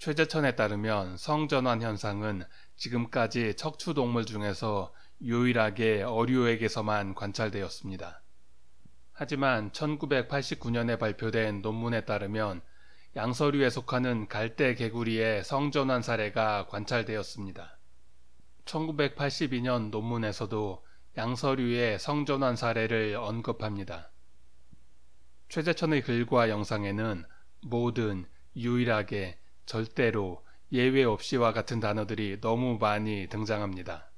최재천에 따르면 성전환 현상은 지금까지 척추동물 중에서 유일하게 어류에게서만 관찰되었습니다. 하지만 1989년에 발표된 논문에 따르면 양서류에 속하는 갈대 개구리의 성전환 사례가 관찰되었습니다. 1982년 논문에서도 양서류의 성전환 사례를 언급합니다. 최재천의 글과 영상에는 모든, 유일하게, 절대로, 예외 없이와 같은 단어들이 너무 많이 등장합니다.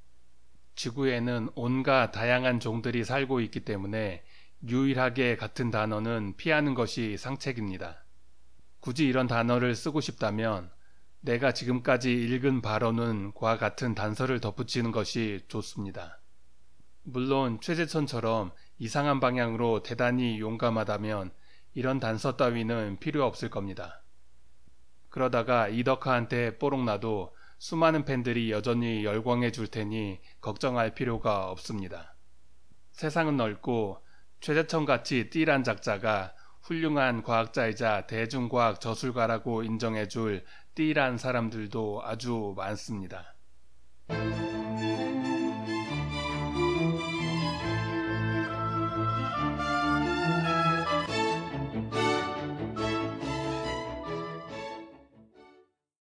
지구에는 온갖 다양한 종들이 살고 있기 때문에 유일하게 같은 단어는 피하는 것이 상책입니다. 굳이 이런 단어를 쓰고 싶다면 내가 지금까지 읽은 발언은 과 같은 단서를 덧붙이는 것이 좋습니다. 물론 최재천처럼 이상한 방향으로 대단히 용감하다면 이런 단서 따위는 필요 없을 겁니다. 그러다가 이덕화한테 뽀록나도 수많은 팬들이 여전히 열광해 줄 테니 걱정할 필요가 없습니다. 세상은 넓고 최재천 같이 띠란 작자가 훌륭한 과학자이자 대중과학 저술가라고 인정해 줄 띠란 사람들도 아주 많습니다.